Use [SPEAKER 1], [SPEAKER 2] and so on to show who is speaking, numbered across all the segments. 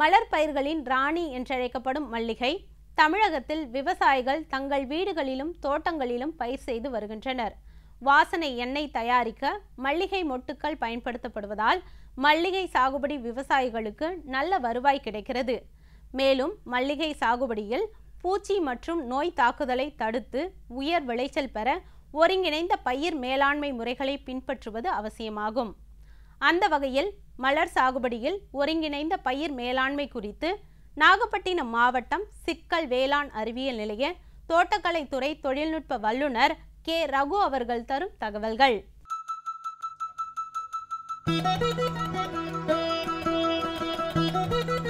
[SPEAKER 1] மலர் பயிர்களின் ராணி என்றழைக்கப்படும் மல்லிகை தமிழகத்தில் விவசாயிகள் தங்கள் வீடுகளிலும் தோட்டங்களிலும் பயிர் செய்து வருகின்றனர் வாசனை எண்ணெய் தயாரிக்க மல்லிகை மொட்டுக்கள் பயன்படுத்தப்படுவதால் மல்லிகை சாகுபடி விவசாயிகளுக்கு நல்ல வருவாய் கிடைக்கிறது மேலும் மல்லிகை சாகுபடியில் பூச்சி மற்றும் நோய் தாக்குதலை தடுத்து உயர் விளைச்சல் பெற ஒருங்கிணைந்த பயிர் மேலாண்மை முறைகளை பின்பற்றுவது அவசியமாகும் அந்த வகையில் மலர் சாகுபடியில் ஒருங்கிணைந்த பயிர் மேலாண்மை குறித்து நாகப்பட்டினம் மாவட்டம் சிக்கல் வேளாண் அறிவியல் நிலைய தோட்டக்கலைத்துறை தொழில்நுட்ப வல்லுநர் கே ரகு அவர்கள் தரும் தகவல்கள் Thank you.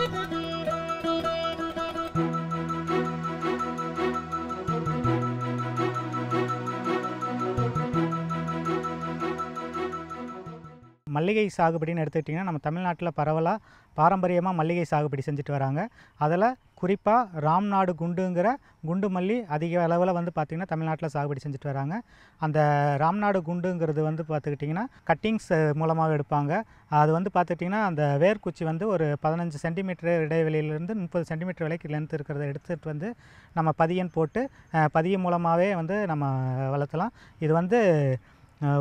[SPEAKER 2] மல்லிகை சாகுபடின்னு எடுத்துக்கிட்டிங்கன்னா நம்ம தமிழ்நாட்டில் பரவலாக பாரம்பரியமாக மல்லிகை சாகுபடி செஞ்சுட்டு வராங்க அதில் குறிப்பாக ராம்நாடு குண்டுங்கிற குண்டு மல்லி அதிக அளவில் வந்து பார்த்திங்கன்னா தமிழ்நாட்டில் சாகுபடி செஞ்சுட்டு வராங்க அந்த ராம்நாடு குண்டுங்கிறது வந்து பார்த்துக்கிட்டிங்கன்னா கட்டிங்ஸ் மூலமாக எடுப்பாங்க அது வந்து பார்த்துக்கிட்டிங்கன்னா அந்த வேர்க்குச்சி வந்து ஒரு பதினஞ்சு சென்டிமீட்டர் இடைவெளியிலேருந்து முப்பது சென்டிமீட்டர் வரைக்கும் லென்த் இருக்கிறத எடுத்துகிட்டு வந்து நம்ம பதியன் போட்டு பதியம் மூலமாகவே வந்து நம்ம வளர்த்தலாம் இது வந்து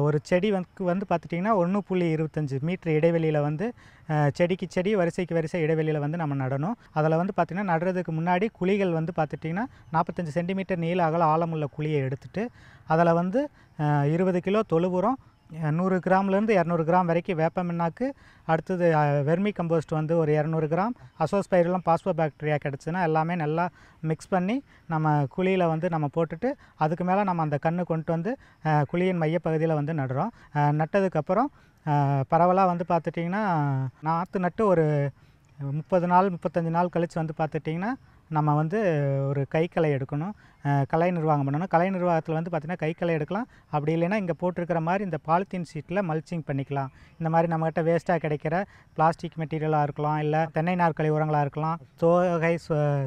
[SPEAKER 2] ஒரு செடி வந்து வந்து பார்த்துட்டிங்கன்னா ஒன்று புள்ளி இருபத்தஞ்சி மீட்ரு இடைவெளியில் வந்து செடிக்கு செடி வரிசைக்கு வரிசை இடைவெளியில் வந்து நம்ம நடணும் அதில் வந்து பார்த்திங்கன்னா நடுறதுக்கு முன்னாடி குழிகள் வந்து பார்த்துட்டிங்கன்னா நாற்பத்தஞ்சி சென்டிமீட்டர் நீள அகல ஆழமுள்ள குழியை எடுத்துகிட்டு அதில் வந்து இருபது கிலோ தொழுபுரம் நூறு கிராம்லேருந்து இரநூறு கிராம் வரைக்கும் வேப்பமின்னாக்கு அடுத்தது வெர்மி கம்போஸ்ட் வந்து ஒரு இரநூறு கிராம் அசோஸ்பைரெலாம் பாஸ்போ பேக்டீரியா கிடச்சுன்னா எல்லாமே நல்லா மிக்ஸ் பண்ணி நம்ம குழியில் வந்து நம்ம போட்டுட்டு அதுக்கு மேலே நம்ம அந்த கன்று கொண்டு வந்து குழியின் மையப்பகுதியில் வந்து நடுறோம் நட்டதுக்கப்புறம் பரவலாக வந்து பார்த்துட்டிங்கன்னா நாற்று நட்டு ஒரு முப்பது நாள் முப்பத்தஞ்சு நாள் கழித்து வந்து பார்த்துட்டிங்கன்னா நம்ம வந்து ஒரு கைக்கலை எடுக்கணும் கலை நிர்வாகம் பண்ணணும் கலை நிர்வாகத்தில் வந்து பார்த்திங்கன்னா கைக்கலை எடுக்கலாம் அப்படி இல்லைன்னா இங்கே போட்டிருக்கிற மாதிரி இந்த பாலித்தீன் சீட்டில் மல்ச்சிங் பண்ணிக்கலாம் இந்த மாதிரி நம்மகிட்ட வேஸ்ட்டாக கிடைக்கிற பிளாஸ்டிக் மெட்டீரியலாக இருக்கலாம் இல்லை தென்னை நாற்களை உரங்களாக இருக்கலாம் சோகை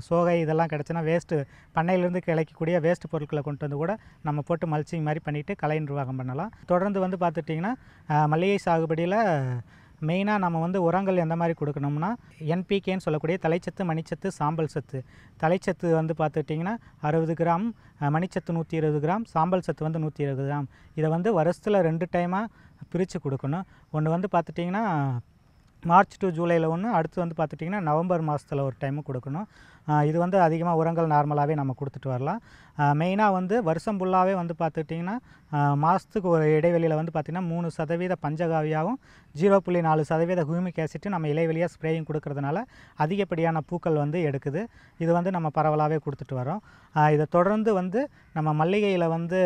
[SPEAKER 2] சோகை இதெல்லாம் கிடச்சின்னா வேஸ்ட்டு பண்ணையிலேருந்து கிடைக்கக்கூடிய வேஸ்ட் பொருட்களை கொண்டு வந்து கூட நம்ம போட்டு மல்ச்சிங் மாதிரி பண்ணிவிட்டு கலை நிர்வாகம் பண்ணலாம் தொடர்ந்து வந்து பார்த்துட்டிங்கன்னா மல்லிகை சாகுபடியில் மெயினாக நம்ம வந்து உரங்கள் எந்த மாதிரி கொடுக்கணும்னா என்பிகேன்னு சொல்லக்கூடிய தலைச்சத்து மணிச்சத்து சாம்பல் சத்து தலைச்சத்து வந்து பார்த்துக்கிட்டிங்கன்னா அறுபது கிராம் மணிச்சத்து நூற்றி இருபது கிராம் சாம்பல் சத்து வந்து நூற்றி இருபது கிராம் இதை வந்து வருஷத்தில் ரெண்டு டைமாக பிரித்து கொடுக்கணும் ஒன்று வந்து பார்த்துட்டிங்கன்னா மார்ச் டு ஜூலையில் ஒன்று அடுத்து வந்து பார்த்துட்டிங்கன்னா நவம்பர் மாதத்தில் ஒரு டைமு கொடுக்கணும் இது வந்து அதிகமாக உரங்கள் நார்மலாகவே நம்ம கொடுத்துட்டு வரலாம் மெயினாக வந்து வருஷம் ஃபுல்லாகவே வந்து பார்த்துட்டிங்கன்னா மாதத்துக்கு ஒரு இடைவெளியில் வந்து பார்த்திங்கன்னா மூணு சதவீத பஞ்சகாவியாகவும் ஜீரோ புள்ளி நாலு சதவீத ஹூமிக் ஆசிட்டு நம்ம இலைவெளியாக ஸ்ப்ரேயிங் கொடுக்கறதுனால அதிகப்படியான பூக்கள் வந்து எடுக்குது இது வந்து நம்ம பரவலாகவே கொடுத்துட்டு வரோம் இதை தொடர்ந்து வந்து நம்ம மல்லிகையில் வந்து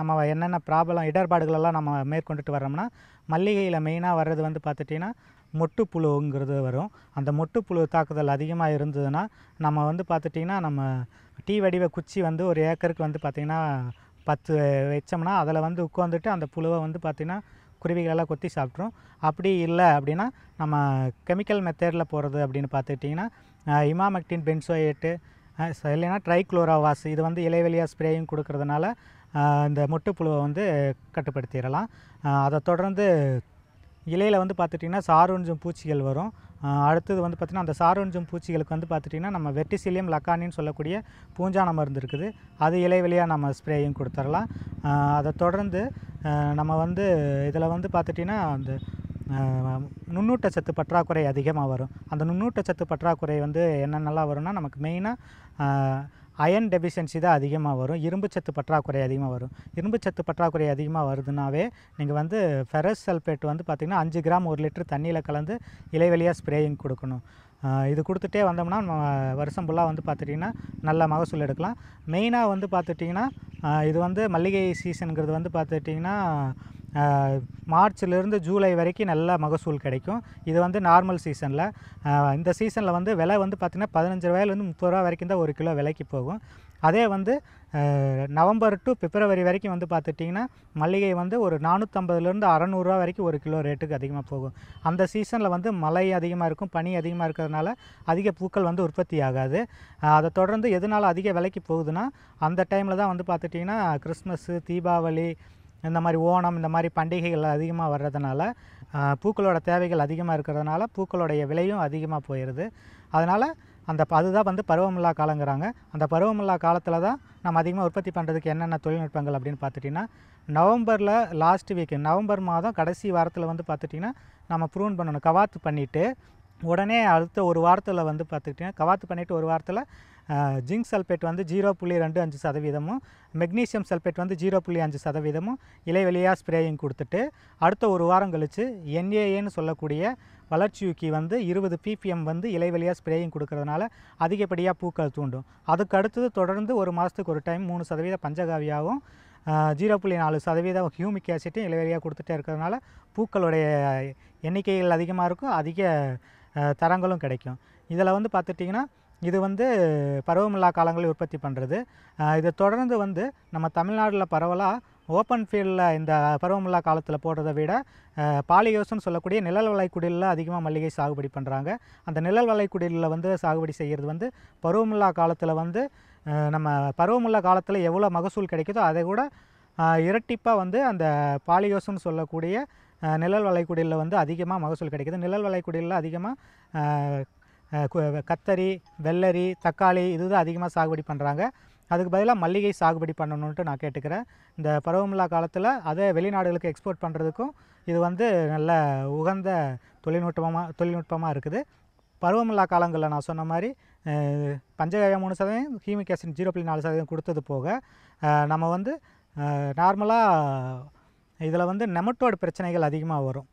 [SPEAKER 2] நம்ம என்னென்ன ப்ராப்ளம் இடர்பாடுகளெல்லாம் நம்ம மேற்கொண்டுட்டு வரோம்னா மல்லிகையில் மெயினாக வர்றது வந்து பார்த்துட்டிங்கன்னா மொட்டுப்புழுங்கிறது வரும் அந்த மொட்டுப்புழு தாக்குதல் அதிகமாக இருந்ததுன்னா நம்ம வந்து பார்த்துட்டிங்கன்னா நம்ம டீ வடிவ குச்சி வந்து ஒரு ஏக்கருக்கு வந்து பார்த்திங்கன்னா பத்து வச்சோம்னா அதில் வந்து உட்காந்துட்டு அந்த புழுவை வந்து பார்த்திங்கன்னா குருவிகளெல்லாம் கொத்தி சாப்பிட்ரும் அப்படி இல்லை அப்படின்னா நம்ம கெமிக்கல் மெத்தேடில் போகிறது அப்படின்னு பார்த்துக்கிட்டிங்கன்னா இமாமெக்டின் பென்சோயேட்டு இல்லைன்னா ட்ரைக்ளோராவாஸ் இது வந்து இலைவெளியாக ஸ்ப்ரேயும் கொடுக்கறதுனால இந்த மொட்டுப்புழுவை வந்து கட்டுப்படுத்திடலாம் அதை தொடர்ந்து இலையில் வந்து பார்த்துட்டிங்கன்னா சாரோஞ்சம் பூச்சிகள் வரும் அடுத்தது வந்து பார்த்திங்கன்னா அந்த சாரோஞ்சம் பூச்சிகளுக்கு வந்து பார்த்துட்டிங்கன்னா நம்ம வெட்டிசிலியம் லக்கானின்னு சொல்லக்கூடிய பூஞ்சான மருந்து இருக்குது அது இலை வழியாக நம்ம ஸ்ப்ரேயும் கொடுத்துடலாம் அதை தொடர்ந்து நம்ம வந்து இதில் வந்து பார்த்துட்டிங்கன்னா அந்த நுண்ணூட்டச்சத்து பற்றாக்குறை அதிகமாக வரும் அந்த நுண்ணூட்டச்சத்து பற்றாக்குறை வந்து என்னென்னலாம் வரும்னா நமக்கு மெயினாக அயன் டெபிஷியன்சி தான் அதிகமாக வரும் இரும்பு சத்து பற்றாக்குறை அதிகமாக வரும் இரும்பு சத்து பற்றாக்குறை அதிகமாக வருதுனாவே நீங்கள் வந்து ஃபெரஸ் சல்பேட் வந்து பார்த்திங்கன்னா அஞ்சு கிராம் ஒரு லிட்டர் தண்ணியில் கலந்து இலைவெளியாக ஸ்ப்ரேயிங் கொடுக்கணும் இது கொடுத்துட்டே வந்தோம்னா வருஷம் ஃபுல்லாக வந்து பார்த்துட்டிங்கன்னா நல்ல மகசூல் எடுக்கலாம் மெயினாக வந்து பார்த்துட்டிங்கன்னா இது வந்து மல்லிகை சீசனுங்கிறது வந்து பார்த்துட்டிங்கன்னா மார்ச்லேருந்து ஜூலை வரைக்கும் நல்ல மகசூல் கிடைக்கும் இது வந்து நார்மல் சீசனில் இந்த சீசனில் வந்து விலை வந்து பார்த்திங்கன்னா பதினஞ்சு ரூபாயிலேருந்து முப்பது ரூபா வரைக்கும் தான் ஒரு கிலோ விலைக்கு போகும் அதே வந்து நவம்பர் டு பிப்ரவரி வரைக்கும் வந்து பார்த்துட்டிங்கன்னா மல்லிகை வந்து ஒரு நானூற்றம்பதுலேருந்து அறநூறுரூவா வரைக்கும் ஒரு கிலோ ரேட்டுக்கு அதிகமாக போகும் அந்த சீசனில் வந்து மழை அதிகமாக இருக்கும் பனி அதிகமாக இருக்கிறதுனால அதிக பூக்கள் வந்து உற்பத்தி ஆகாது அதை தொடர்ந்து எதனால் அதிக விலைக்கு போகுதுன்னா அந்த டைமில் தான் வந்து பார்த்துட்டிங்கன்னா கிறிஸ்மஸ்ஸு தீபாவளி இந்த மாதிரி ஓணம் இந்த மாதிரி பண்டிகைகள் அதிகமாக வர்றதுனால பூக்களோட தேவைகள் அதிகமாக இருக்கிறதுனால பூக்களுடைய விலையும் அதிகமாக போயிடுது அதனால் அந்த அதுதான் வந்து பருவமில்லா காலங்கிறாங்க அந்த பருவமில்லா காலத்தில் தான் நம்ம அதிகமாக உற்பத்தி பண்ணுறதுக்கு என்னென்ன தொழில்நுட்பங்கள் அப்படின்னு பார்த்துட்டிங்கன்னா நவம்பரில் லாஸ்ட் வீக் நவம்பர் மாதம் கடைசி வாரத்தில் வந்து பார்த்துட்டிங்கன்னா நம்ம ப்ரூன் பண்ணணும் கவாத்து பண்ணிவிட்டு உடனே அடுத்த ஒரு வாரத்தில் வந்து பார்த்துக்கிட்டிங்கன்னா கவாத்து பண்ணிவிட்டு ஒரு வாரத்தில் ஜிங்க் சல்பேட் வந்து ஜீரோ புள்ளி ரெண்டு அஞ்சு சதவீதமும் மெக்னீசியம் சல்பேட் வந்து ஜீரோ புள்ளி அஞ்சு சதவீதமும் இலைவெளியாக ஸ்ப்ரேயிங் கொடுத்துட்டு அடுத்த ஒரு வாரம் கழித்து என்ஏஏன்னு சொல்லக்கூடிய வளர்ச்சியூக்கி வந்து இருபது பிபிஎம் வந்து இலைவெளியாக ஸ்ப்ரேயிங் கொடுக்கறதுனால அதிகப்படியாக பூக்கள் தூண்டும் அதுக்கு அடுத்தது தொடர்ந்து ஒரு மாதத்துக்கு ஒரு டைம் மூணு சதவீத பஞ்சகாவியாகவும் ஜீரோ புள்ளி நாலு சதவீதம் ஹியூமிக் ஆசிட்டும் இலைவெளியாக கொடுத்துட்டே இருக்கிறதுனால பூக்களுடைய எண்ணிக்கைகள் அதிகமாக இருக்கும் அதிக தரங்களும் கிடைக்கும் இதில் வந்து பார்த்துட்டிங்கன்னா இது வந்து பருவமில்லா காலங்களில் உற்பத்தி பண்ணுறது இதை தொடர்ந்து வந்து நம்ம தமிழ்நாட்டில் பரவலாக ஓப்பன் ஃபீல்டில் இந்த பருவமில்லா காலத்தில் போடுறத விட பாலியோஸ்னு சொல்லக்கூடிய நிழல் வளைக்குடியில் அதிகமாக மல்லிகை சாகுபடி பண்ணுறாங்க அந்த நிழல் வளைக்குடியில் வந்து சாகுபடி செய்கிறது வந்து பருவமில்லா காலத்தில் வந்து நம்ம பருவமுள்ள காலத்தில் எவ்வளோ மகசூல் கிடைக்குதோ அதை கூட இரட்டிப்பாக வந்து அந்த பாலியோஸ்னு சொல்லக்கூடிய நிழல் வளைக்குடியில் வந்து அதிகமாக மகசூல் கிடைக்குது நிழல் வளைக்குடியில் அதிகமாக கத்தரி வெள்ளரி தக்காளி இது தான் அதிகமாக சாகுபடி பண்ணுறாங்க அதுக்கு பதிலாக மல்லிகை சாகுபடி பண்ணணுன்ட்டு நான் கேட்டுக்கிறேன் இந்த பருவமில்லா காலத்தில் அதை வெளிநாடுகளுக்கு எக்ஸ்போர்ட் பண்ணுறதுக்கும் இது வந்து நல்ல உகந்த தொழில்நுட்பமாக தொழில்நுட்பமாக இருக்குது பருவமில்லா காலங்களில் நான் சொன்ன மாதிரி பஞ்சகாயம் மூணு சதவீதம் ஹீமிக் ஆசிட் ஜீரோ புள்ளி நாலு சதவீதம் கொடுத்தது போக நம்ம வந்து நார்மலாக இதில் வந்து நெமட்டோட பிரச்சனைகள் அதிகமாக வரும்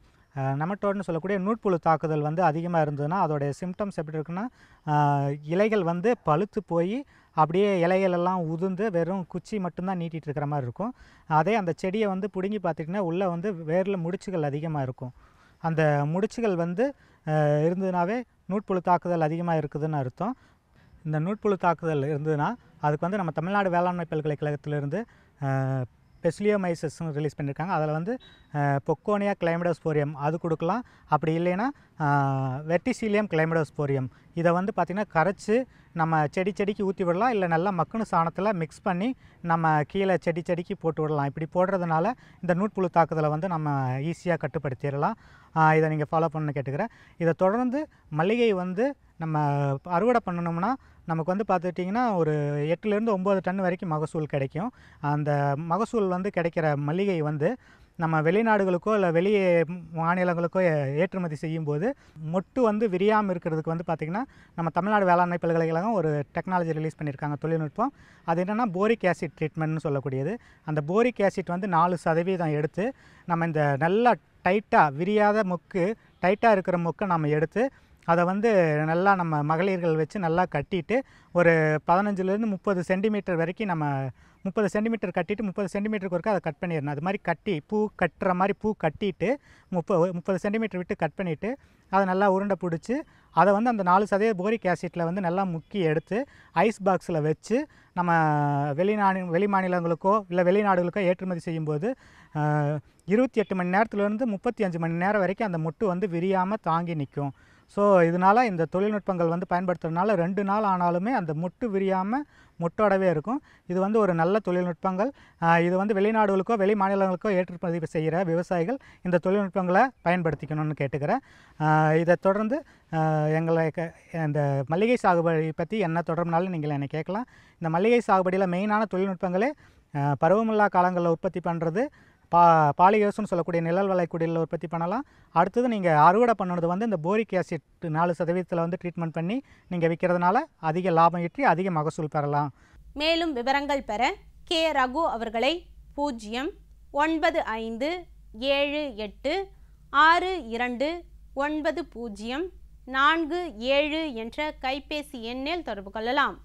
[SPEAKER 2] நெமட்டோட்னு சொல்லக்கூடிய நூட்புழு தாக்குதல் வந்து அதிகமாக இருந்ததுன்னா அதோடைய சிம்டம்ஸ் எப்படி இருக்குன்னா இலைகள் வந்து பழுத்து போய் அப்படியே இலைகள் எல்லாம் உதிர்ந்து வெறும் குச்சி மட்டும்தான் நீட்டிகிட்டு இருக்கிற மாதிரி இருக்கும் அதே அந்த செடியை வந்து பிடுங்கி பார்த்துட்டிங்கன்னா உள்ளே வந்து வேரில் முடிச்சுகள் அதிகமாக இருக்கும் அந்த முடிச்சுகள் வந்து இருந்ததுனாவே நூட்புழு தாக்குதல் அதிகமாக இருக்குதுன்னு அர்த்தம் இந்த நூட்புழு தாக்குதல் இருந்ததுன்னா அதுக்கு வந்து நம்ம தமிழ்நாடு வேளாண்மை பல்கலைக்கழகத்திலிருந்து பெஸ்லியோமைசஸ்னு ரிலீஸ் பண்ணியிருக்காங்க அதில் வந்து பொக்கோனியா கிளைமடோஸ்போரியம் அது கொடுக்கலாம் அப்படி இல்லைன்னா வெர்டிசீலியம் கிளைமடோஸ்போரியம் இதை வந்து பார்த்திங்கன்னா கரைச்சி நம்ம செடி செடிக்கு ஊற்றி விடலாம் இல்லை நல்லா மக்குனு சாணத்தில் மிக்ஸ் பண்ணி நம்ம கீழே செடி செடிக்கு போட்டு விடலாம் இப்படி போடுறதுனால இந்த நூட்புழு தாக்குதலை வந்து நம்ம ஈஸியாக கட்டுப்படுத்திடலாம் இதை நீங்கள் ஃபாலோ பண்ணணும்னு கேட்டுக்கிறேன் இதை தொடர்ந்து மல்லிகை வந்து நம்ம அறுவடை பண்ணணும்னா நமக்கு வந்து பார்த்துக்கிட்டிங்கன்னா ஒரு எட்டுலேருந்து ஒம்பது டன் வரைக்கும் மகசூல் கிடைக்கும் அந்த மகசூல் வந்து கிடைக்கிற மளிகை வந்து நம்ம வெளிநாடுகளுக்கோ இல்லை வெளியே மாநிலங்களுக்கோ ஏற்றுமதி செய்யும்போது மொட்டு வந்து விரியாமல் இருக்கிறதுக்கு வந்து பார்த்திங்கன்னா நம்ம தமிழ்நாடு வேளாண்மை பல்கலைக்கழகம் ஒரு டெக்னாலஜி ரிலீஸ் பண்ணியிருக்காங்க தொழில்நுட்பம் அது என்னென்னா போரிக் ஆசிட் ட்ரீட்மெண்ட்னு சொல்லக்கூடியது அந்த போரிக் ஆசிட் வந்து நாலு சதவீதம் எடுத்து நம்ம இந்த நல்லா டைட்டாக விரியாத மொக்கு டைட்டாக இருக்கிற மொக்கை நம்ம எடுத்து அதை வந்து நல்லா நம்ம மகளிர்கள் வச்சு நல்லா கட்டிட்டு ஒரு பதினஞ்சுலேருந்து முப்பது சென்டிமீட்டர் வரைக்கும் நம்ம முப்பது சென்டிமீட்டர் கட்டிட்டு முப்பது சென்டிமீட்டருக்கு ஒருக்க அதை கட் பண்ணிடணும் அது மாதிரி கட்டி பூ கட்டுற மாதிரி பூ கட்டிட்டு முப்பது முப்பது சென்டிமீட்டர் விட்டு கட் பண்ணிவிட்டு அதை நல்லா உருண்டை பிடிச்சி அதை வந்து அந்த நாலு சதவீத போரிக் ஆசிட்டில் வந்து நல்லா முக்கி எடுத்து ஐஸ் பாக்ஸில் வச்சு நம்ம வெளிநாடு வெளி மாநிலங்களுக்கோ இல்லை வெளிநாடுகளுக்கோ ஏற்றுமதி செய்யும்போது இருபத்தி எட்டு மணி நேரத்துலேருந்து முப்பத்தி அஞ்சு மணி நேரம் வரைக்கும் அந்த முட்டு வந்து விரியாமல் தாங்கி நிற்கும் ஸோ இதனால் இந்த தொழில்நுட்பங்கள் வந்து பயன்படுத்துறதுனால ரெண்டு நாள் ஆனாலுமே அந்த முட்டு விரியாமல் முட்டோடவே இருக்கும் இது வந்து ஒரு நல்ல தொழில்நுட்பங்கள் இது வந்து வெளிநாடுகளுக்கோ வெளி மாநிலங்களுக்கோ ஏற்றுமதி செய்கிற விவசாயிகள் இந்த தொழில்நுட்பங்களை பயன்படுத்திக்கணும்னு கேட்டுக்கிறேன் இதை தொடர்ந்து எங்களை இந்த மல்லிகை சாகுபடி பற்றி என்ன தொடர்புனாலும் நீங்கள் என்னை கேட்கலாம் இந்த மல்லிகை சாகுபடியில் மெயினான தொழில்நுட்பங்களே பருவமில்லா காலங்களில் உற்பத்தி பண்ணுறது பா பாலியோஸ்னு சொல்லக்கூடிய நிழல் வளைக்குடியில் உற்பத்தி பண்ணலாம் அடுத்தது நீங்கள் அறுவடை பண்ணுறது வந்து இந்த போரிக் ஆசிட் நாலு சதவீதத்தில் வந்து ட்ரீட்மெண்ட் பண்ணி நீங்கள் விற்கிறதுனால அதிக லாபம் ஈற்றி அதிக மகசூல் பெறலாம்
[SPEAKER 1] மேலும் விவரங்கள் பெற கே ரகு அவர்களை பூஜ்ஜியம் ஒன்பது ஐந்து ஏழு எட்டு ஆறு இரண்டு ஒன்பது பூஜ்ஜியம் நான்கு ஏழு என்ற கைபேசி எண்ணில் தொடர்பு கொள்ளலாம்